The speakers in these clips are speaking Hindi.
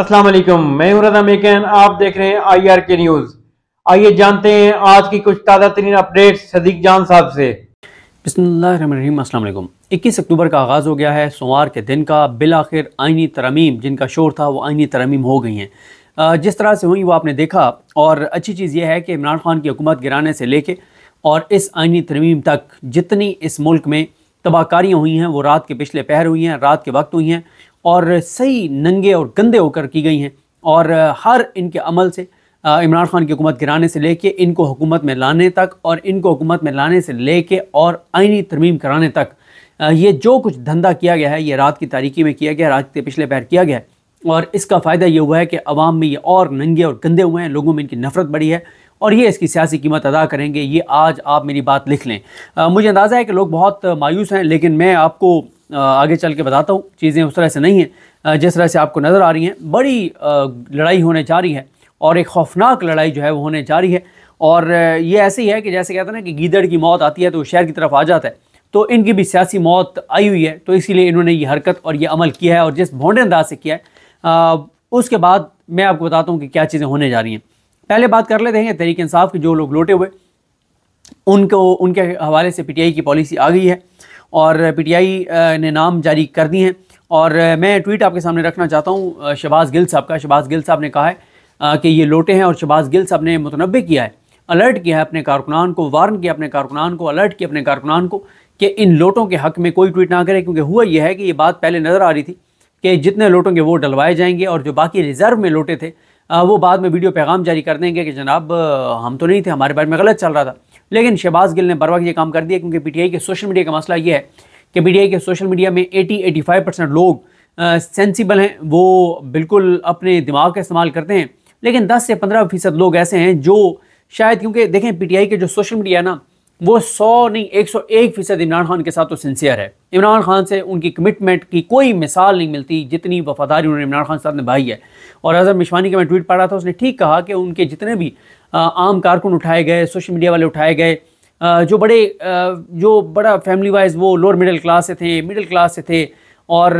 अस्सलाम वालेकुम मैं हूं रजा मेकन आप देख रहे हैं आई आर के न्यूज आइए जानते हैं आज की कुछ ताज़ा तरीन अपडेट सदीक जान साहब से बसमीम अल्लाम इक्कीस अक्टूबर का आगाज़ हो गया है सोमवार के दिन का बिल आखिर आइनी तरमीम जिनका शोर था वो आइनी तरमीम हो गई हैं जिस तरह से हुई वो आपने देखा और अच्छी चीज़ यह है कि इमरान खान की हुकूमत गिराने से लेके और इस आइनी तरमीम तक जितनी इस मुल्क में तबाहकारियाँ हुई हैं वो रात के पिछले पहर हुई हैं रात के वक्त हुई हैं और सही नंगे और गंदे होकर की गई हैं और हर इनके अमल से इमरान खान की हुकूमत गिराने से लेके इनको हुकूमत में लाने तक और इनको हुकूमत में लाने से लेके और आइनी तरमीम कराने तक ये जो कुछ धंधा किया गया है ये रात की तारीखी में किया गया रात के पिछले पैर किया गया है और इसका फ़ायदा ये हुआ है कि अवाम में ये और नंगे और गंदे हुए हैं लोगों में इनकी नफरत बढ़ी है और ये इसकी सियासी कीमत अदा करेंगे ये आज आप मेरी बात लिख लें आ, मुझे अंदाज़ा है कि लोग बहुत मायूस हैं लेकिन मैं आपको आगे चल के बताता हूँ चीज़ें उस तरह से नहीं हैं जिस तरह से आपको नज़र आ रही हैं बड़ी लड़ाई होने जा रही है और एक खौफनाक लड़ाई जो है वो होने जा रही है और ये ऐसे ही है कि जैसे कहते हैं ना कि गीदड़ की मौत आती है तो शहर की तरफ आ जाता है तो इनकी भी सियासी मौत आई हुई है तो इसीलिए इन्होंने ये हरकत और ये अमल किया है और जिस भोंडे अंदाज से किया है आ, उसके बाद मैं आपको बताता हूँ कि क्या चीज़ें होने जा रही हैं पहले बात कर लेते हैं तहरीक इंसाफ के जो लोग लौटे हुए उनको उनके हवाले से पीटीआई की पॉलिसी आ गई है और पीटीआई ने नाम जारी कर दिए हैं और मैं ट्वीट आपके सामने रखना चाहता हूँ शबाज गिल साहब का शबाज गिल साहब ने कहा है कि ये लोटे हैं और शबाज गिल साहब ने मुतनबे किया है अलर्ट किया है अपने कारकुनान को वार्न किया अपने कारकुनान को अलर्ट किया अपने कारकुनान को कि इन लोटों के हक में कोई ट्वीट ना करें क्योंकि हुआ यह है कि ये बात पहले नज़र आ रही थी कि जितने लोटों के वो डलवाए जाएंगे और जो बाकी रिज़र्व में लोटे थे वो बाद में वीडियो पैगाम जारी कर देंगे कि जनाब हम तो नहीं थे हमारे बारे में गलत चल रहा था लेकिन शहबाज गिल ने बर्वा ये काम कर दिया क्योंकि पीटीआई के सोशल मीडिया का मसला ये है कि पीटीआई के सोशल मीडिया में 80-85 परसेंट लोग सेंसिबल हैं वो बिल्कुल अपने दिमाग का इस्तेमाल करते हैं लेकिन 10 से 15 फीसद लोग ऐसे हैं जो शायद क्योंकि देखें पीटीआई के जो सोशल मीडिया है ना वो सौ नहीं एक सौ एक फ़ीसद इमरान खान के साथ तो सिंसियर है इमरान खान से उनकी कमिटमेंट की कोई मिसाल नहीं मिलती जितनी वफादारी उन्होंने इमरान खान साहब ने निभाई है और अजहर मिशवानी का मैं ट्वीट पढ़ा रहा था उसने ठीक कहा कि उनके जितने भी आम कारकुन उठाए गए सोशल मीडिया वाले उठाए गए जो बड़े जो बड़ा फैमिली वाइज वो लोअर मिडिल क्लास से थे मिडिल क्लास से थे और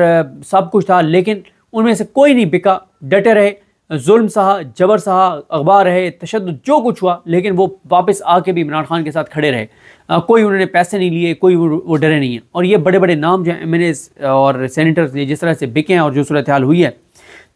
सब कुछ था लेकिन उनमें से कोई नहीं बिका डटे रहे जुल्म सहा जबर सहा अखबार रहे तशद जो कुछ हुआ लेकिन वो वापस आके भी इमरान खान के साथ खड़े रहे आ, कोई उन्होंने पैसे नहीं लिए कोई वो डरे नहीं है और ये बड़े बड़े नाम जो एम एन और सैनिटर्स जिस तरह से बिके हैं और जो सूरत हाल हुई है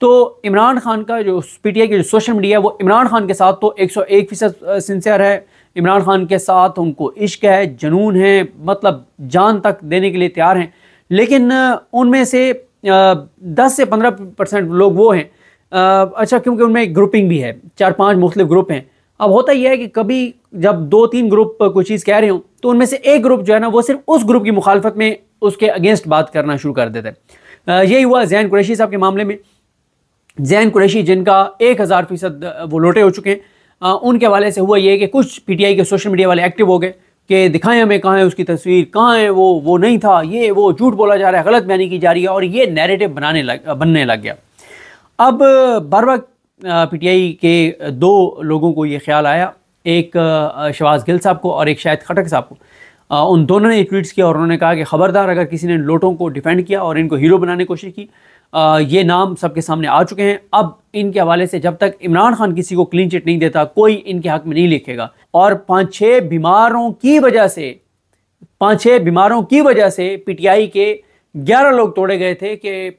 तो इमरान खान का जो पी टी आई की जो सोशल मीडिया है वो इमरान खान के साथ तो एक सौ एक फ़ीसद सिंसियर है इमरान खान के साथ उनको इश्क है जुनून है मतलब जान तक देने के लिए तैयार हैं लेकिन उनमें से दस से पंद्रह परसेंट लोग वो हैं अच्छा क्योंकि उनमें ग्रुपिंग भी है चार पांच मुख्तलिफ ग्रुप हैं अब होता यह है कि कभी जब दो तीन ग्रुप कोई चीज़ कह रहे हो तो उनमें से एक ग्रुप जो है ना वो सिर्फ उस ग्रुप की मुखालफत में उसके अगेंस्ट बात करना शुरू कर देते हैं यही हुआ जैन कुरैशी साहब के मामले में जैन कुरैशी जिनका एक हज़ार फ़ीसद वो लोटे हो चुके हैं उनके हवाले से हुआ ये कि कुछ पी टी आई के सोशल मीडिया वाले एक्टिव हो गए कि दिखाएं हमें कहाँ है उसकी तस्वीर कहाँ है वो वो नहीं था ये वो झूठ बोला जा रहा है गलत बयानी की जा रही है और ये नैरेटिव बनाने लग बनने लग गया अब बार टी पीटीआई के दो लोगों को ये ख्याल आया एक शवाज गिल साहब को और एक शायद खटक साहब को उन दोनों ने ट्वीट्स किया और उन्होंने कहा कि ख़बरदार अगर किसी ने लोटों को डिफेंड किया और इनको हीरो बनाने की कोशिश की ये नाम सबके सामने आ चुके हैं अब इनके हवाले से जब तक इमरान खान किसी को क्लीन चिट नहीं देता कोई इनके हक में नहीं लिखेगा और पाँच छः बीमारों की वजह से पाँच छः बीमारों की वजह से पीटीआई के ग्यारह लोग तोड़े गए थे कि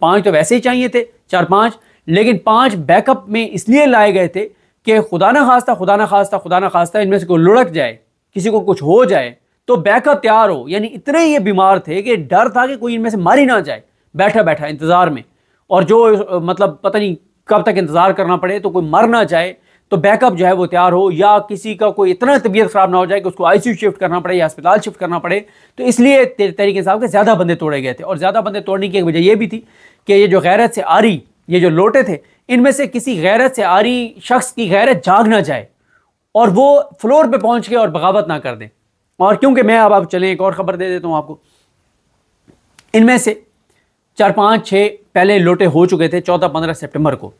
पाँच तो वैसे ही चाहिए थे चार पाँच लेकिन पाँच बैकअप में इसलिए लाए गए थे कि खुदा ना खास्ता खुदा ना खास्ता खुदा ना खास्ता इनमें से कोई लुढ़क जाए किसी को कुछ हो जाए तो बैकअप तैयार हो यानी इतने ये बीमार थे कि डर था कि कोई इनमें से मारी ना जाए बैठा बैठा इंतज़ार में और जो मतलब पता नहीं कब तक इंतज़ार करना पड़े तो कोई मर ना जाए तो बैकअप जो है वो तैयार हो या किसी का कोई इतना तबीयत ख़राब ना हो जाए कि उसको आईसीयू शिफ्ट करना पड़े या अस्पताल शिफ्ट करना पड़े तो इसलिए तरीके साहब के ज़्यादा बंदे तोड़े गए थे और ज़्यादा बंदे तोड़ने की एक वजह यह भी थी कि ये जो गैरत से आ रही ये जो लोटे थे इनमें से किसी गैरत से आरी शख्स की गैरत जाग ना जाए और वो फ्लोर पे पहुंच के और बगावत ना कर दें और क्योंकि मैं अब आप चलें एक और ख़बर दे देता हूं आपको इनमें से चार पाँच छः पहले लोटे हो चुके थे चौदह पंद्रह सितंबर को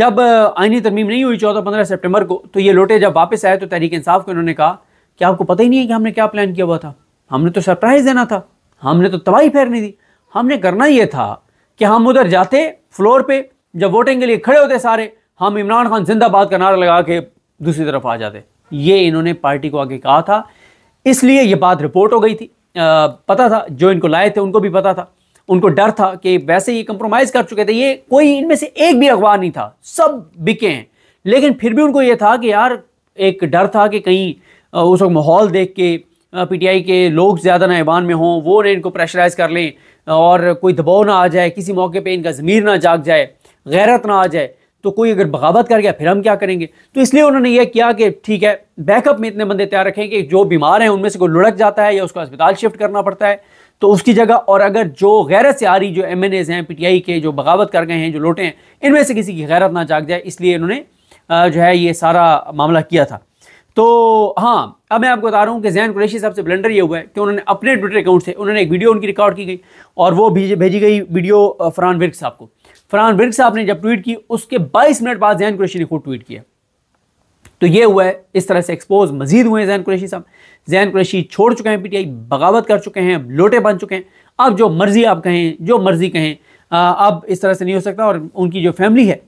जब आइनी तरमीम नहीं हुई चौदह पंद्रह सितंबर को तो ये लोटे जब वापस आए तो तहरीक इंसाफ के उन्होंने कहा कि आपको पता ही नहीं है कि हमने क्या प्लान किया हुआ था हमने तो सरप्राइज़ देना था हमने तो तबाही फेरनी थी हमने करना ये था कि हम उधर जाते फ्लोर पे जब वोटिंग के लिए खड़े होते सारे हम इमरान खान जिंदाबाद का नारा लगा के दूसरी तरफ आ जाते ये इन्होंने पार्टी को आगे कहा था इसलिए ये बात रिपोर्ट हो गई थी आ, पता था जो इनको लाए थे उनको भी पता था उनको डर था कि वैसे ये कंप्रोमाइज़ कर चुके थे ये कोई इनमें से एक भी अखबार नहीं था सब बिके हैं लेकिन फिर भी उनको ये था कि यार एक डर था कि कहीं उस वक्त माहौल देख के पीटीआई के लोग ज़्यादा ना में हों वो ना इनको प्रेशराइज़ कर लें और कोई दबाव ना आ जाए किसी मौके पे इनका ज़मीर ना जाग जाए गैरत ना आ जाए तो कोई अगर बगावत कर गया फिर हम क्या करेंगे तो इसलिए उन्होंने यह किया कि ठीक है बैकअप में इतने बंदे तैयार रखें कि जो बीमार हैं उनमें से कोई लुढ़क जाता है या उसको अस्पताल शिफ्ट करना पड़ता है तो उसकी जगह और अगर जो गैरत से आ रही जो एम एन एज हैं पी टी आई के जो बगावत कर गए हैं जो लोटे हैं इनमें से किसी की गैरत ना जाग जाए इसलिए इन्होंने जो है ये सारा मामला किया था तो हाँ अब मैं आपको बता रहा हूँ कि जैन कुरैशी साहब से ब्लेंडर ये हुआ है कि उन्होंने अपने ट्विटर अकाउंट से उन्होंने एक वीडियो उनकी रिकॉर्ड की गई और वो भेजी गई वीडियो फरहान विर्क साहब को फरहान विर्क साहब ने जब ट्वीट की उसके बाईस मिनट बाद जैन कुरैशी ने खुद ट्वीट किया तो ये हुआ है इस तरह से एक्सपोज मजीद हुए हैं जैन कुरैशी साहब जैन कुरैशी छोड़ चुके हैं पी बगावत कर चुके हैं लोटे बन चुके हैं अब जो मर्जी आप कहें जो मर्जी कहें अब इस तरह से नहीं हो सकता और उनकी जो फैमिली है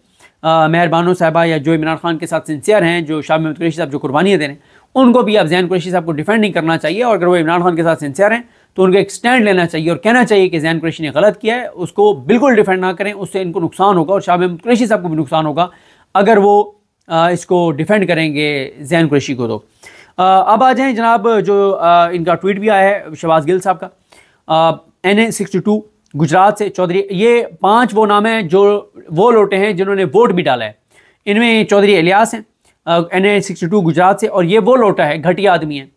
मेहरबानो साहबा या जो इमरान खान के साथ सिंसियर हैं जो शाह महमूद कुरेशी साहब जो कुर्बानियाँ दे रहे हैं उनको भी अब जैन कुरेशी साहब को डिफेंड नहीं करना चाहिए और अगर वो इमरान खान के साथ सिंसियर हैं तो उनको एक स्टैंड लेना चाहिए और कहना चाहिए कि जैन कुरेशी ने गलत किया है उसको बिल्कुल डिफेंड ना करें उससे इनको नुकसान होगा और शाह महमूद कुरेशी साहब को भी नुकसान होगा अगर वो इसको डिफेंड करेंगे जैन कुरेशी को तो अब आ जाएँ जनाब जो इनका ट्वीट भी आया है शहबाज गिल साहब का N A sixty two Gujrat से चौधरी ये पांच वो नाम हैं जो वो लौटे हैं जिन्होंने वोट भी डाला है इनमें चौधरी इलियास हैं N A sixty two Gujrat से और ये वो लौटा है घटिया आदमी है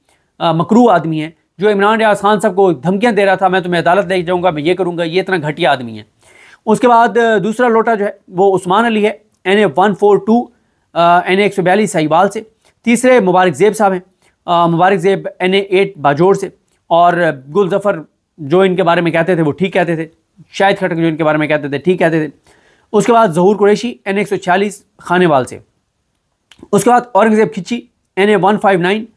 मकरू आदमी है जो इमरान रियाज खान साहब को धमकियाँ दे रहा था मैं तुम्हें अदालत ले जाऊँगा मैं ये करूँगा ये इतना घटिया आदमी है उसके बाद दूसरा लोटा जो है वो उस्मान अली है N A one four two N एक सौ बयालीस साहिबाल से तीसरे मुबारक जेब साहब हैं मुबारक जेब एन ए एट बाजोड़ से और गुलजफर जो इनके बारे में कहते थे वो ठीक कहते थे शायद खटक जो इनके बारे में कहते थे ठीक कहते थे उसके बाद जहूर कुरैशी एन एक सौ छियालीस खानेवाल से उसके बाद Aurangzeb Khichi N A one five nine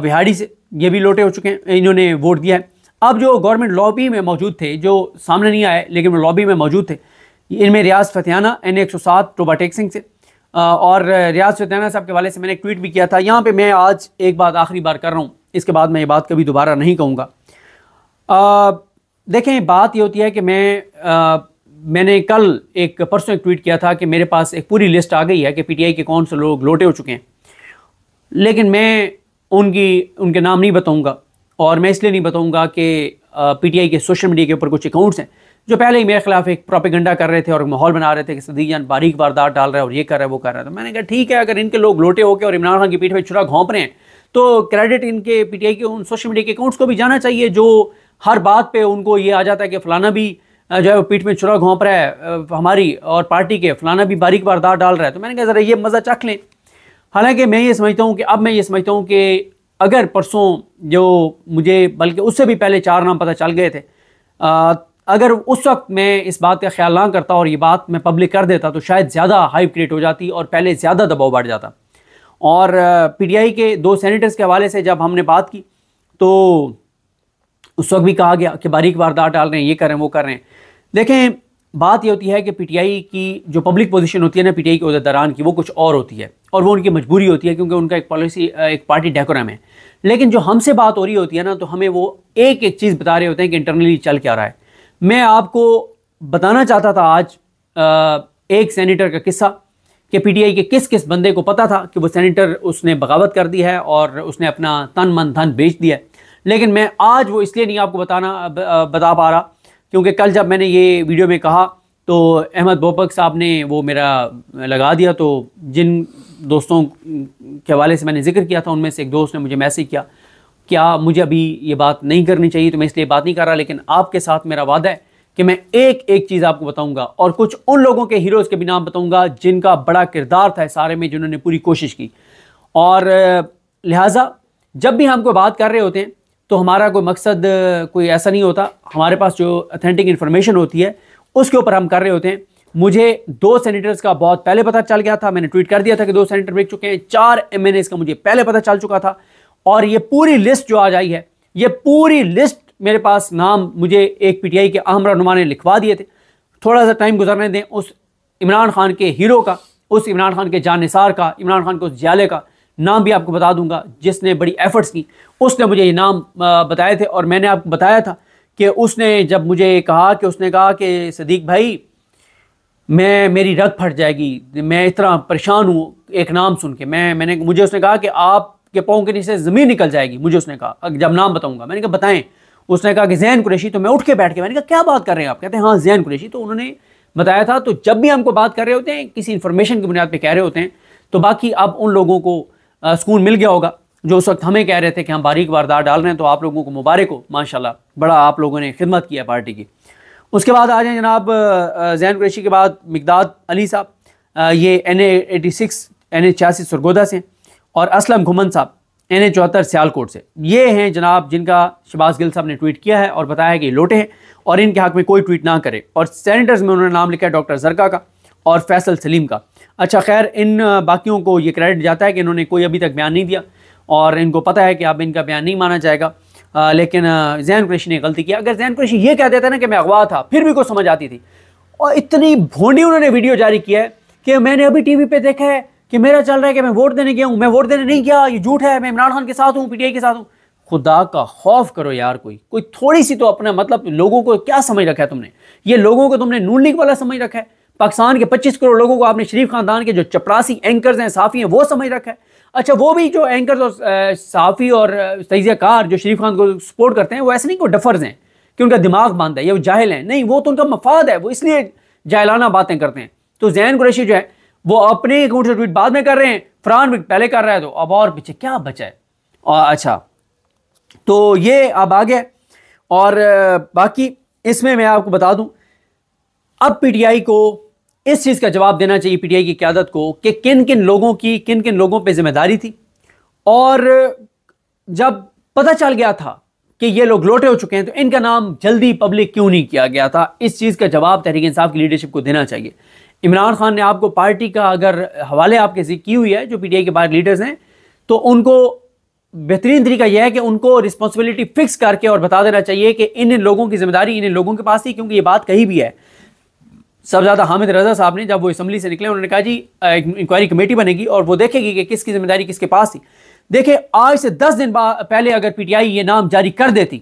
Vehari से ये भी लौटे हो चुके हैं इन्होंने वोट दिया है अब जो गवर्नमेंट लॉबी में मौजूद थे जो सामने नहीं आए लेकिन वो लॉबी में मौजूद थे इनमें रियाज फतियाना एन एक सौ सात टोबा टेक सिंह से और रियाज फतियाना साहब के वाले से मैंने एक ट्वीट भी किया था यहाँ पर मैं आज एक बात आखिरी बार कर रहा हूँ इसके बाद मैं ये बात कभी दोबारा नहीं कहूँगा देखें बात ये होती है कि मैं आ, मैंने कल एक परसों एक ट्वीट किया था कि मेरे पास एक पूरी लिस्ट आ गई है कि पीटीआई के कौन से लोग लोटे हो चुके हैं लेकिन मैं उनकी उनके नाम नहीं बताऊंगा और मैं इसलिए नहीं बताऊंगा कि पीटीआई के सोशल मीडिया के ऊपर कुछ अकाउंट्स हैं जो पहले ही मेरे खिलाफ एक प्रॉपिगंडा कर रहे थे और माहौल बना रहे थे कि सदी जान बारीक वारदात डाल रहा है और ये कर रहा है वो कर रहा है तो मैंने कहा ठीक है अगर इनके लोग लोटे होकर और इमरान खान की पीठ में छुरा घोंप रहे हैं तो क्रेडिट इनके पीटीआई के उन सोशल मीडिया के अकाउंट्स को भी जाना चाहिए जो हर बात पे उनको ये आ जाता है कि फ़लाना भी जो है वो पीठ में चुरा घोंप रहा है हमारी और पार्टी के फ़लाना भी बारीक बारदार डाल रहा है तो मैंने कहा ज़रा ये मज़ा चख लें हालांकि मैं ये समझता हूँ कि अब मैं ये समझता हूँ कि अगर परसों जो मुझे बल्कि उससे भी पहले चार नाम पता चल गए थे अगर उस वक्त मैं इस बात का ख्याल ना करता और ये बात मैं पब्लिक कर देता तो शायद ज़्यादा हाइप क्रिएट हो जाती और पहले ज़्यादा दबाव बढ़ जाता और पीटीआई के दो सेनेटर्स के हवाले से जब हमने बात की तो उस वक्त भी कहा गया कि बारीक वारदात डाल रहे हैं ये कर रहे हैं वो कर रहे हैं देखें बात यह होती है कि पीटीआई की जो पब्लिक पोजीशन होती है ना पीटीआई के अहदेदारान की वो कुछ और होती है और वो उनकी मजबूरी होती है क्योंकि उनका एक पॉलिसी एक पार्टी डेकोरम है लेकिन जो हमसे बात हो रही होती है ना तो हमें वो एक एक चीज़ बता रहे होते हैं कि इंटरनली चल क्या रहा है मैं आपको बताना चाहता था आज एक सेनेटर का किस्सा कि पीटीआई के किस किस बंदे को पता था कि वो सैनिटर उसने बगावत कर दी है और उसने अपना तन मन धन बेच दिया है लेकिन मैं आज वो इसलिए नहीं आपको बताना बता पा रहा क्योंकि कल जब मैंने ये वीडियो में कहा तो अहमद बोपक साहब ने वो मेरा लगा दिया तो जिन दोस्तों के हवाले से मैंने जिक्र किया था उनमें से एक दोस्त ने मुझे मैसेज किया क्या मुझे अभी ये बात नहीं करनी चाहिए तो मैं इसलिए बात नहीं कर रहा लेकिन आपके साथ मेरा वादा है कि मैं एक एक चीज़ आपको बताऊंगा और कुछ उन लोगों के हीरोज़ के भी नाम बताऊंगा जिनका बड़ा किरदार था सारे में जिन्होंने पूरी कोशिश की और लिहाजा जब भी हम कोई बात कर रहे होते हैं तो हमारा कोई मकसद कोई ऐसा नहीं होता हमारे पास जो अथेंटिक इन्फॉर्मेशन होती है उसके ऊपर हम कर रहे होते हैं मुझे दो सेनेटर्स का बहुत पहले पता चल गया था मैंने ट्वीट कर दिया था कि दो सेनेटर बिक चुके हैं चार एम का मुझे पहले पता चल चुका था और ये पूरी लिस्ट जो आज आई है ये पूरी लिस्ट मेरे पास नाम मुझे एक पीटीआई के अहम रहनुमा ने लिखवा दिए थे थोड़ा सा टाइम गुजरने दें उस इमरान खान के हीरो का उस इमरान खान के जानसार का इमरान खान के उस जाले का नाम भी आपको बता दूंगा जिसने बड़ी एफ़र्ट्स की उसने मुझे ये नाम बताए थे और मैंने आपको बताया था कि उसने जब मुझे कहा कि उसने कहा कि सदीक भाई मैं मेरी रग फट जाएगी मैं इतना परेशान हूँ एक नाम सुन के मैं मैंने मुझे उसने कहा कि आपके पाँव के नीचे ज़मीन निकल जाएगी मुझे उसने कहा जब नाम बताऊँगा मैंने कहा बताएं उसने कहा कि जैन कुरेशी तो मैं उठ के बैठ के मैंने कहा क्या बात कर रहे हैं आप कहते हैं हाँ जैन कुरेशी तो उन्होंने बताया था तो जब भी हमको बात कर रहे होते हैं किसी इन्फॉर्मेशन की बुनियाद पर कह रहे होते हैं तो बाकी आप उन लोगों को सुकून मिल गया होगा जो उस वक्त हमें कह रहे थे कि हम बारीक वारदात डाल रहे हैं तो आप लोगों को मुबारक हो माशाल्लाह बड़ा आप लोगों ने खिदमत की है पार्टी की उसके बाद आ जाए जनाब जैन कुरैशी के बाद मकदाद अली साहब ये N A eighty six N A छियासी सरगोदा से और असलम घुमन साहब एन ए चौहत्तर सियालकोट से ये हैं जनाब जिनका शबाज गिल साहब ने ट्वीट किया है और बताया कि लोटे हैं और इनके हक में कोई ट्वीट ना करे और सैनिटर्स में उन्होंने नाम लिखा है डॉक्टर जरका का और फैसल सलीम का अच्छा खैर इन बाकियों को ये क्रेडिट जाता है कि इन्होंने कोई अभी तक बयान नहीं दिया और इनको पता है कि अब इनका बयान नहीं माना जाएगा आ, लेकिन जैन कृषि ने गलती की अगर जैन कुरेशी ये कह देता ना कि मैं अगवा था फिर भी कुछ समझ आती थी और इतनी भोंडी उन्होंने वीडियो जारी किया है कि मैंने अभी टी वी देखा है कि मेरा चल रहा है कि मैं वोट देने गया हूँ मैं वोट देने नहीं गया ये झूठ है मैं इमरान खान के साथ हूँ पी के साथ हूँ खुदा का खौफ करो यार कोई कोई थोड़ी सी तो अपना मतलब लोगों को क्या समझ रखा है तुमने ये लोगों को तुमने नून लीग वाला समझ रखा है पाकिस्तान के 25 करोड़ लोगों को आपने शरीफ खानदान के जो चपरासी एंकर्स हैं साफ़ी हैं वो समझ रखा है अच्छा वो भी जो एंकर्स और साफ़ी और तजियाकार जो शरीफ खान को सपोर्ट करते हैं वो ऐसे नहीं कोई डफर्स हैं कि उनका दिमाग बांधा है या वो जाहिल हैं नहीं वो तो उनका मफाद है वो इसलिए जाहलाना बातें करते हैं तो जैन कुरैशी जो है वो अपने अकाउंट से ट्वीट बाद में कर रहे हैं फरहान पहले कर रहा है तो अब और पीछे क्या बचा है और अच्छा तो ये अब आ गया और बाकी इसमें मैं आपको बता दूं अब पीटीआई को इस चीज़ का जवाब देना चाहिए पीटीआई की क्यादत को कि किन किन लोगों की किन किन लोगों पे जिम्मेदारी थी और जब पता चल गया था कि ये लोग लोटे हो चुके हैं तो इनका नाम जल्दी पब्लिक क्यों नहीं किया गया था इस चीज़ का जवाब तहरीक इंसाफ की लीडरशिप को देना चाहिए इमरान खान ने आपको पार्टी का अगर हवाले आपके से की हुई है जो पीटीआई के बाहर लीडर्स हैं तो उनको बेहतरीन तरीका यह है कि उनको रिस्पॉन्सिबिलिटी फिक्स करके और बता देना चाहिए कि इन लोगों की जिम्मेदारी इन इन लोगों के पास थी क्योंकि ये बात कही भी है ज्यादा हामिद रजा साहब ने जब वो इसम्बली से निकले उन्होंने कहा जी एक इंक्वायरी कमेटी बनेगी और वो देखेगी कि किसकी जिम्मेदारी किसके पास थी देखे आज से दस दिन पहले अगर पीटीआई ये नाम जारी कर देती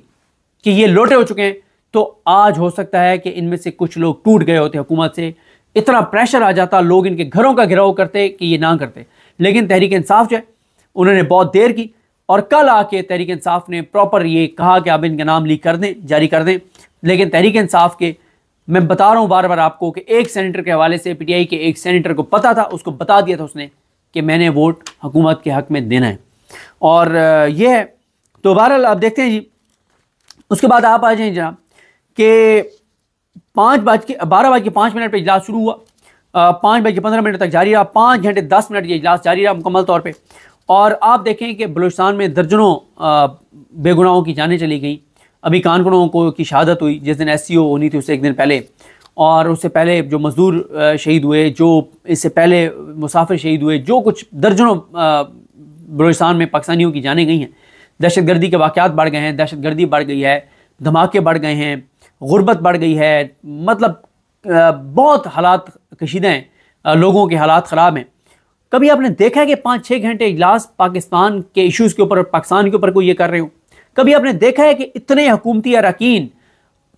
कि ये लोटे हो चुके हैं तो आज हो सकता है कि इनमें से कुछ लोग टूट गए होते हुकूमत से इतना प्रेशर आ जाता लोग इनके घरों का घिराव करते कि ये ना करते लेकिन तहरीक इंसाफ जो है उन्होंने बहुत देर की और कल आके तहरीक इंसाफ ने प्रॉपर ये कहा कि आप इनका नाम लीक कर दें जारी कर दें लेकिन तहरीक इंसाफ के मैं बता रहा हूँ बार बार आपको कि एक सेनेटर के हवाले से पीटीआई के एक सेनेटर को पता था उसको बता दिया था उसने कि मैंने वोट हुकूमत के हक में देना है और ये है तो बहरहाल आप देखते हैं जी उसके बाद आप आ जाए जनाब कि पाँच बज के बारह बज के पाँच मिनट पर इजलास शुरू हुआ पाँच बज के पंद्रह मिनट तक जारी रहा पाँच घंटे दस मिनट ये इजलास जारी रहा मुकम्मल तौर पर और आप देखें कि बलूचिस्तान में दर्जनों बेगुनाहों की जानें चली गई अभी कानपुरों को की शहादत हुई जिस दिन एस होनी थी उससे एक दिन पहले और उससे पहले जो मज़दूर शहीद हुए जो इससे पहले मुसाफिर शहीद हुए जो कुछ दर्जनों बलोचिस्तान में पाकिस्तानियों की जाने गई हैं दहशत गर्दी के वाक़ बढ़ गए हैं दहशत गर्दी बढ़ गई है धमाके बढ़ गए हैं गुर्बत बढ़ गई है मतलब बहुत हालात कशीदे हैं लोगों के हालात ख़राब हैं कभी आपने देखा है कि पाँच छः घंटे इजलास पाकिस्तान के इश्यूज़ के ऊपर पाकिस्तान के ऊपर कोई ये कर रहे हो कभी आपने देखा है कि इतने हकूमती अरकान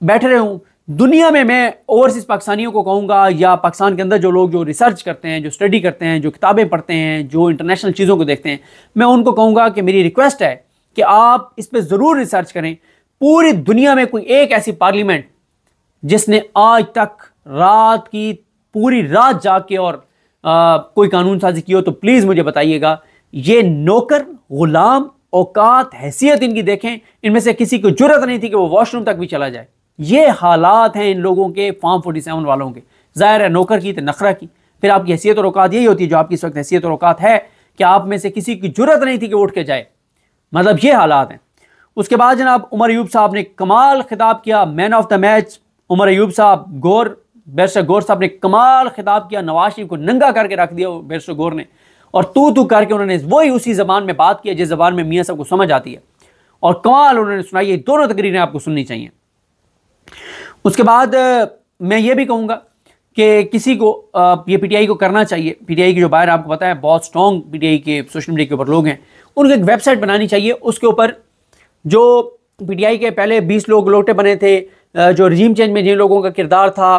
बैठे रहे हूँ दुनिया में मैं ओवरसीज़ पाकिस्तानियों को कहूँगा या पाकिस्तान के अंदर जो लोग जो रिसर्च करते हैं जो स्टडी करते हैं जो किताबें पढ़ते हैं जो इंटरनेशनल चीज़ों को देखते हैं मैं उनको कहूँगा कि मेरी रिक्वेस्ट है कि आप इस पर ज़रूर रिसर्च करें पूरी दुनिया में कोई एक ऐसी पार्लियामेंट जिसने आज तक रात की पूरी रात जाके और आ, कोई कानून साजी की हो तो प्लीज़ मुझे बताइएगा ये नौकर ग़ुलाम औकात हैसियत इनकी देखें इनमें से किसी को जरूरत नहीं थी कि वो वॉशरूम तक भी चला जाए ये हालात हैं इन लोगों के फॉर्म फोर्टी सेवन वालों के ज़ाहिर है नौकर की तो नखरा की फिर आपकी हैसियत और औकात यही होती है जो आपकी इस वक्त हैसियत और औकात है कि आप में से किसी की जरूरत नहीं थी कि उठ के जाए मतलब ये हालात हैं उसके बाद जनाब उमर यूब साहब ने कमाल खिताब किया man of the match Umar Ayub साहब गौर बैरसा गौर साहब ने कमाल खिताब किया नवाज शरीफ को नंगा करके रख दिया बैरसा गौर ने और तू तू करके उन्होंने वही उसी ज़बान में बात किया जिस ज़बान में मियाँ को समझ आती है और कमाल उन्होंने सुनाई ये दोनों तकरीरें आपको सुननी चाहिए उसके बाद मैं ये भी कहूँगा कि किसी को ये पीटीआई को करना चाहिए पीटीआई की जो बाहर आपको पता है बहुत स्ट्रॉन्ग पीटीआई के सोशल मीडिया के ऊपर लोग हैं उनको एक वेबसाइट बनानी चाहिए उसके ऊपर जो पीटीआई के पहले 20 लोग लोटे बने थे जो रजीम चेंज में जिन लोगों का किरदार था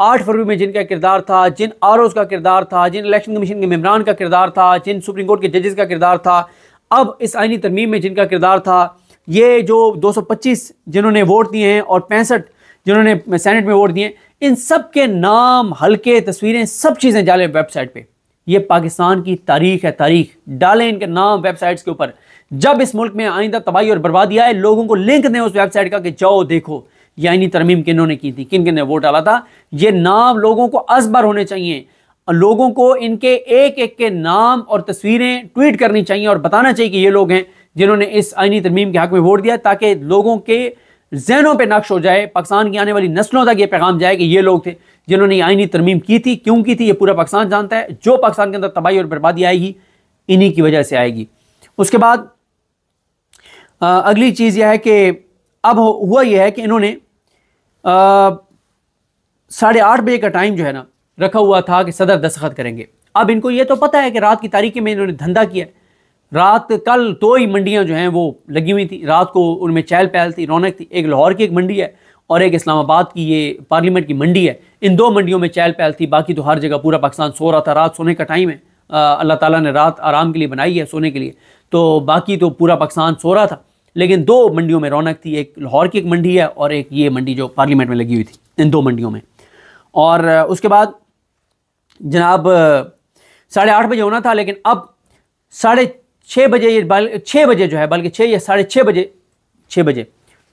आठ फरवरी में जिनका किरदार था जिन आर का किरदार था जिन इलेक्शन कमीशन के मेबरान का किरदार था जिन सुप्रीम कोर्ट के जजेस का किरदार था अब इस आइनी तरमीम में जिनका किरदार था ये जो 225 जिन्होंने वोट दिए हैं और पैंसठ जिन्होंने सेनेट में वोट दिए इन सब के नाम हल्के तस्वीरें सब चीज़ें डालें वेबसाइट पर यह पाकिस्तान की तारीख है तारीख डालें इनके नाम वेबसाइट्स के ऊपर जब इस मुल्क में आइंदा तबाही और बर्बादी आए लोगों को लिंक दें उस वेबसाइट का कि जाओ देखो यानी तरमीम किन्होंने की थी किन किन ने वोट डाला था ये नाम लोगों को असबर होने चाहिए लोगों को इनके एक एक के नाम और तस्वीरें ट्वीट करनी चाहिए और बताना चाहिए कि ये लोग हैं जिन्होंने इस आइनी तरमीम के हक में वोट दिया ताकि लोगों के जहनों पर नक्श हो जाए पाकिस्तान की आने वाली नस्लों तक ये पैगाम जाए कि ये लोग थे जिन्होंने ये आइनी तरमीम की थी क्यों की थी ये पूरा पाकिस्तान जानता है जो पाकिस्तान के अंदर तबाही और बर्बादी आएगी इन्हीं की वजह से आएगी उसके बाद अगली चीज़ यह है कि अब हुआ यह है कि इन्होंने साढ़े आठ बजे का टाइम जो है ना रखा हुआ था कि सदर दस्तखत करेंगे अब इनको ये तो पता है कि रात की तारीखी में इन्होंने धंधा किया रात कल दो ही मंडियाँ जो हैं वो लगी हुई थी रात को उनमें चहल पहल थी रौनक थी एक लाहौर की एक मंडी है और एक इस्लामाबाद की ये पार्लियामेंट की मंडी है इन दो मंडियों में चहल पहल थी बाकी तो हर जगह पूरा पाकिस्तान सो रहा था रात सोने का टाइम है अल्लाह ताला ने रात आराम के लिए बनाई है सोने के लिए तो बाकी तो पूरा पाकिस्तान सो रहा था लेकिन दो मंडियों में रौनक थी एक लाहौर की एक मंडी है और एक ये मंडी जो पार्लियामेंट में लगी हुई थी इन दो मंडियों में और उसके बाद जनाब साढ़े आठ बजे होना था लेकिन अब साढ़े छः बजे ये छः बजे जो है बल्कि छः या साढ़े छः बजे छः बजे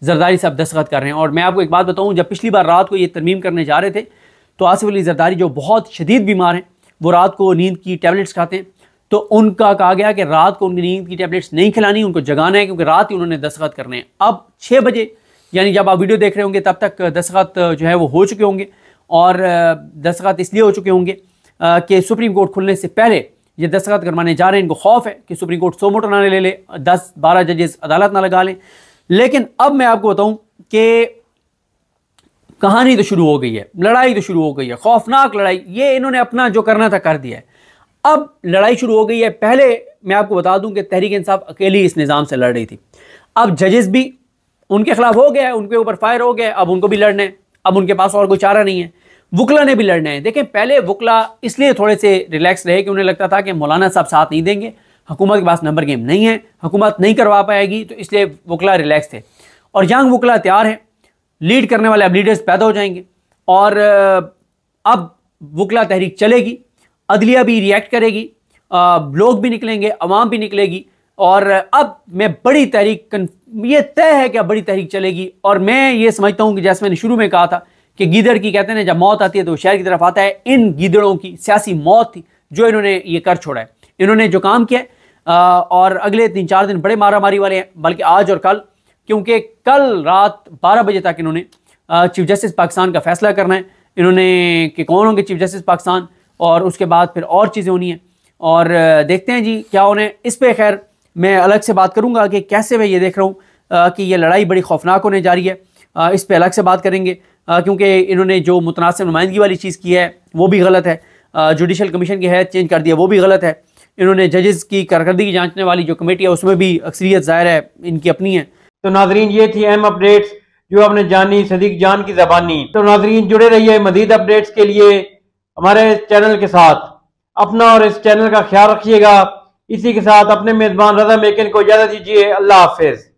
जरदारी साहब दस्तखत कर रहे हैं और मैं आपको एक बात बताऊँ जब पिछली बार रात को ये तरमीम करने जा रहे थे तो आसिफ अली जरदारी जो बहुत शदीद बीमार हैं वो रात को नींद की टैबलेट्स खाते हैं तो उनका कहा गया कि रात को उनकी नींद की टैबलेट्स नहीं खिलानी उनको जगाना है क्योंकि रात ही उन्होंने दस्तखत करने हैं अब छः बजे यानी जब आप वीडियो देख रहे होंगे तब तक दस्तखत जो है वो हो चुके होंगे और दस्तखत इसलिए हो चुके होंगे कि सुप्रीम कोर्ट खुलने से पहले ये दस्तखत करवाने जा रहे हैं इनको खौफ है कि सुप्रीम कोर्ट सो मोटर ना ले ले दस बारह जजेस अदालत ना लगा लें लेकिन अब मैं आपको बताऊं कि कहानी तो शुरू हो गई है लड़ाई तो शुरू हो गई है खौफनाक लड़ाई ये इन्होंने अपना जो करना था कर दिया है अब लड़ाई शुरू हो गई है पहले मैं आपको बता दूं कि तहरीक इंसाफ अकेली इस निज़ाम से लड़ रही थी अब जजेस भी उनके खिलाफ हो गया उनके ऊपर फायर हो गया अब उनको भी लड़ना है अब उनके पास और कोई चारा नहीं है वकला ने भी लड़ना है देखें पहले वकला इसलिए थोड़े से रिलैक्स रहे कि उन्हें लगता था कि मौलाना साहब साथ नहीं देंगे हुकूमत के पास नंबर गेम नहीं है हुकूमत नहीं करवा पाएगी तो इसलिए वकला रिलैक्स थे और यंग वकला तैयार हैं लीड करने वाले अब लीडर्स पैदा हो जाएंगे और अब वकला तहरीक चलेगी अदलिया भी रिएक्ट करेगी लोग भी निकलेंगे अवाम भी निकलेगी और अब मैं बड़ी तहरीक ये तय है कि अब बड़ी तहरीक चलेगी और मैं ये समझता हूँ कि जैसे मैंने शुरू में कहा था कि गीदड़ की कहते हैं जब मौत आती है तो शहर की तरफ आता है इन गिदड़ों की सियासी मौत थी जो इन्होंने ये कर छोड़ा है इन्होंने जो काम किया और अगले तीन चार दिन बड़े मारामारी वाले हैं बल्कि आज और कल क्योंकि कल रात बारह बजे तक इन्होंने चीफ जस्टिस पाकिस्तान का फैसला करना है इन्होंने कि कौन होंगे चीफ जस्टिस पाकिस्तान और उसके बाद फिर और चीज़ें होनी है और देखते हैं जी क्या होने इस पर खैर मैं अलग से बात करूँगा कि कैसे मैं ये देख रहा हूँ कि ये लड़ाई बड़ी खौफनाक होने जा रही है इस पर अलग से बात करेंगे क्योंकि इन्होंने जो मुतनासिब नुमाइंदगी वाली चीज़ की है वो भी गलत है जुडिशल कमीशन की हैत चेंज कर दिया वो भी गलत है इन्होंने जजेस की कारकर्दगी जांचने वाली जो कमेटी है उसमें भी अक्सरियत ज़ाहिर है इनकी अपनी है तो नाजरीन ये थी अहम अपडेट्स जो आपने जानी सदीक जान की जबानी तो नाजरीन जुड़े रहिए मजीद अपडेट्स के लिए हमारे चैनल के साथ अपना और इस चैनल का ख्याल रखिएगा इसी के साथ अपने मेज़बान रजा मेकिन को इजाज़त दीजिए अल्लाह हाफिज़